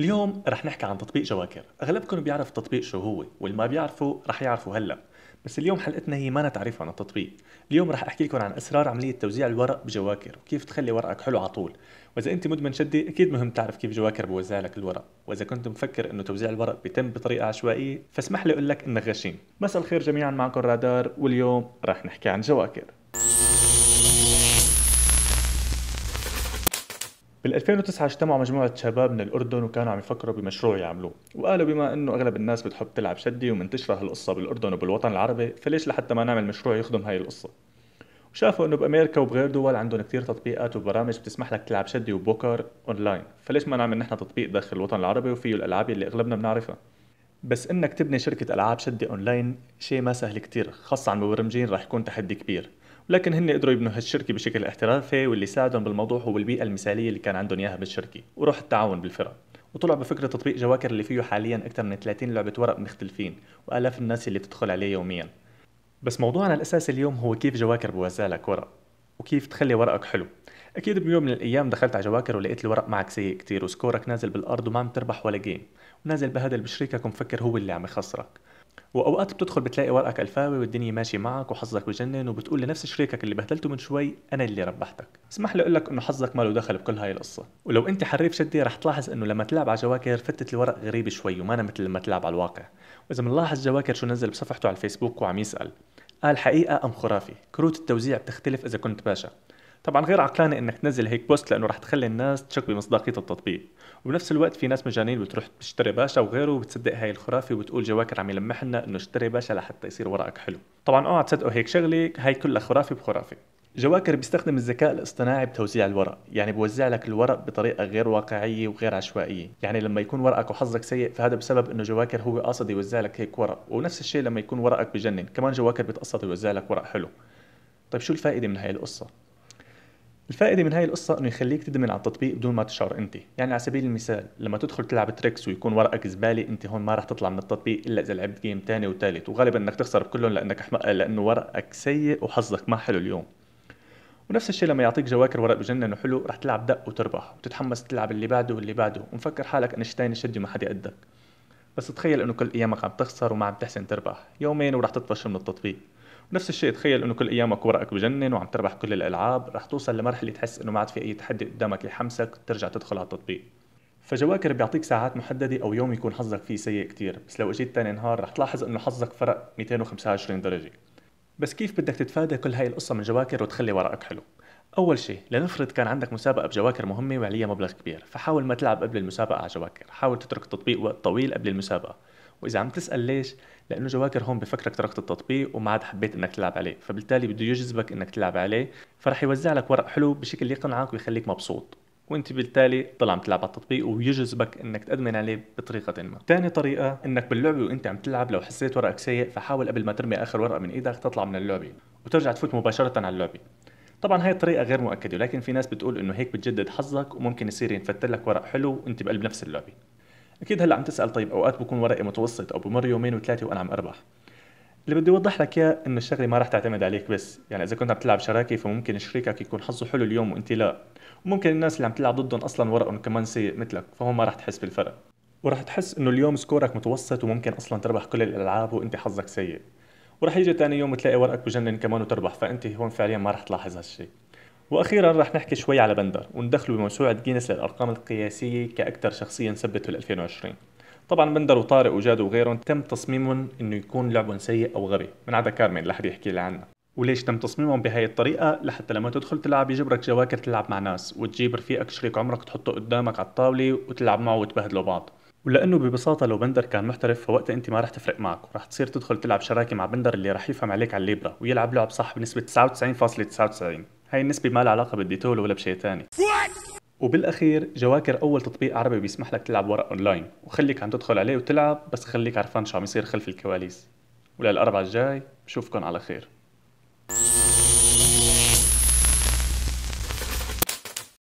اليوم رح نحكي عن تطبيق جواكر اغلبكم بيعرف التطبيق شو هو واللي ما بيعرفه رح يعرفوا هلا بس اليوم حلقتنا هي ما تعريف عن التطبيق اليوم رح احكي لكم عن اسرار عمليه توزيع الورق بجواكر وكيف تخلي ورقك حلو على طول واذا انت مدمن شده اكيد مهم تعرف كيف جواكر بوزع لك الورق واذا كنت مفكر انه توزيع الورق بيتم بطريقه عشوائيه فاسمح لي اقول لك انك غشيم مساء الخير جميعا معكم رادار واليوم رح نحكي عن جواكر بال 2009 اجتمعوا مجموعة شباب من الأردن وكانوا عم يفكروا بمشروع يعملوه، وقالوا بما إنه أغلب الناس بتحب تلعب شدي ومنتشرة هالقصة بالأردن وبالوطن العربي، فليش لحتى ما نعمل مشروع يخدم هاي القصة؟ وشافوا إنه بأمريكا وبغير دول عندهم كثير تطبيقات وبرامج بتسمح لك تلعب شدي وبوكر أونلاين، فليش ما نعمل نحن تطبيق داخل الوطن العربي وفيه الألعاب اللي أغلبنا بنعرفها؟ بس انك تبني شركه العاب شده اونلاين شيء ما سهل كتير خاصه على المبرمجين رح يكون تحدي كبير ولكن هن قدروا يبنوا هالشركه بشكل احترافي واللي ساعدهم بالموضوع هو البيئه المثاليه اللي كان عندهم اياها بالشركه وروح التعاون بالفرق وطلع بفكرة تطبيق جواكر اللي فيه حاليا أكثر من 30 لعبة ورق مختلفين وآلاف الناس اللي بتدخل عليه يوميا بس موضوعنا الأساسي اليوم هو كيف جواكر بوزع لك ورق وكيف تخلي ورقك حلو اكيد بيوم من الايام دخلت على جواكر ولقيت الورق معك سيء كتير وسكورك نازل بالارض وما عم تربح ولا جيم ونازل بهدل بشريكك ومفكر هو اللي عم يخسرك واوقات بتدخل بتلاقي ورقك الفاوي والدنيا ماشي معك وحظك بجنن وبتقول لنفس شريكك اللي بهدلته من شوي انا اللي ربحتك اسمح لي اقول لك انه حظك ما له دخل بكل هاي القصه ولو انت حريف شدي رح تلاحظ انه لما تلعب على جواكر فتت الورق غريبه شوي وما أنا مثل لما تلعب على الواقع واذا بنلاحظ جواكر شو نزل بصفحته على الفيسبوك وعم يسال قال حقيقه ام خرافي كروت التوزيع بتختلف اذا كنت باشا طبعا غير عقلاني انك تنزل هيك بوست لانه رح تخلي الناس تشك بمصداقيه التطبيق وبنفس الوقت في ناس مجانين بتروح بتشتري باشا وغيره وبتصدق هاي الخرافه وبتقول جواكر عم يلمح لنا انه اشتري باشا لحتى يصير ورقك حلو طبعا اوعى تصدقوا هيك شغله هاي كلها خرافه بخرافه جواكر بيستخدم الذكاء الاصطناعي بتوزيع الورق يعني بوزع لك الورق بطريقه غير واقعيه وغير عشوائيه يعني لما يكون ورقك وحظك سيء فهذا بسبب انه جواكر هو قاصد يوزع لك هيك ورق ونفس الشيء لما يكون ورقك بجنن كمان جواكر بتقصد يوزع لك ورق حلو طيب شو الفائده من هاي القصه الفائده من هاي القصه انه يخليك تدمن على التطبيق بدون ما تشعر انت يعني على سبيل المثال لما تدخل تلعب تريكس ويكون ورقك زباله انت هون ما راح تطلع من التطبيق الا اذا لعبت جيم ثاني وثالث وغالبا انك تخسر بكلهم لانك حمق لانه ورقك سيء وحظك ما حلو اليوم ونفس الشيء لما يعطيك جواكر ورق بجنن وحلو رح تلعب دق وتربح وتتحمس تلعب اللي بعده واللي بعده ومفكر حالك انشتاين شدي وما حدا قدك بس تخيل انه كل ايامك عم تخسر وما عم تحسن تربح يومين ورح تطفش من التطبيق نفس الشيء تخيل انه كل ايامك ورقك بجنن وعم تربح كل الالعاب رح توصل لمرحله تحس انه ما عاد في اي تحدي قدامك يحمسك ترجع تدخل على التطبيق فجواكر بيعطيك ساعات محددة أو يوم يكون حظك فيه سيء كتير بس لو اجيت تاني نهار رح تلاحظ إنه حظك فرق 225 درجة بس كيف بدك تتفادى كل هاي القصة من جواكر وتخلي ورقك حلو أول شيء لنفرض كان عندك مسابقة بجواكر مهمة وعليها مبلغ كبير فحاول ما تلعب قبل المسابقة على جواكر حاول تترك التطبيق وقت طويل قبل المسابقة واذا عم تسال ليش لانه جواكر هون بفكرك تركت التطبيق وما عاد حبيت انك تلعب عليه فبالتالي بده يجذبك انك تلعب عليه فرح يوزع لك ورق حلو بشكل يقنعك ويخليك مبسوط وانت بالتالي طلع عم تلعب على التطبيق ويجذبك انك تادمن عليه بطريقه ما. ثاني طريقه انك باللعبه وانت عم تلعب لو حسيت ورقك سيء فحاول قبل ما ترمي اخر ورقه من ايدك تطلع من اللعبه وترجع تفوت مباشره على اللعبه. طبعا هاي الطريقه غير مؤكده ولكن في ناس بتقول انه هيك بتجدد حظك وممكن يصير ينفتلك ورق حلو وانت بقلب نفس اللعبه. اكيد هلا عم تسال طيب اوقات بكون ورقي متوسط او بمر يومين وثلاثه وانا عم اربح اللي بدي اوضح لك اياه انه الشغله ما راح تعتمد عليك بس يعني اذا كنت عم تلعب شراكه فممكن شريكك يكون حظه حلو اليوم وانت لا وممكن الناس اللي عم تلعب ضدهم اصلا ورقهم كمان سيء مثلك فهون ما راح تحس بالفرق وراح تحس انه اليوم سكورك متوسط وممكن اصلا تربح كل الالعاب وانت حظك سيء وراح يجي ثاني يوم تلاقي ورقك بجنن كمان وتربح فانت هون فعليا ما راح تلاحظ هالشيء واخيرا رح نحكي شوي على بندر وندخله بموسوعه جينيس للارقام القياسيه كاكثر شخصيه انثبت بال 2020 طبعا بندر وطارق وجاد وغيرهم تم تصميمهم انه يكون لعبهم سيء او غبي من عدا كارمن لحد يحكي لي عنها وليش تم تصميمهم بهاي الطريقة لحتى لما تدخل تلعب يجبرك جواكر تلعب مع ناس وتجيب رفيقك شريك عمرك تحطه قدامك على الطاولة وتلعب معه وتبهدلوا بعض ولانه ببساطه لو بندر كان محترف فوقتها انت ما رح تفرق معك ورح تصير تدخل تلعب شراكه مع بندر اللي رح يفهم عليك على الليبرا ويلعب لعب صح بنسبه 99.99 .99. هاي النسبة ما لها علاقة بالديتول ولا بشيء ثاني وبالاخير جواكر اول تطبيق عربي بيسمح لك تلعب ورق اونلاين وخليك عم تدخل عليه وتلعب بس خليك عرفان شو عم يصير خلف الكواليس وللاربعة الجاي بشوفكن على خير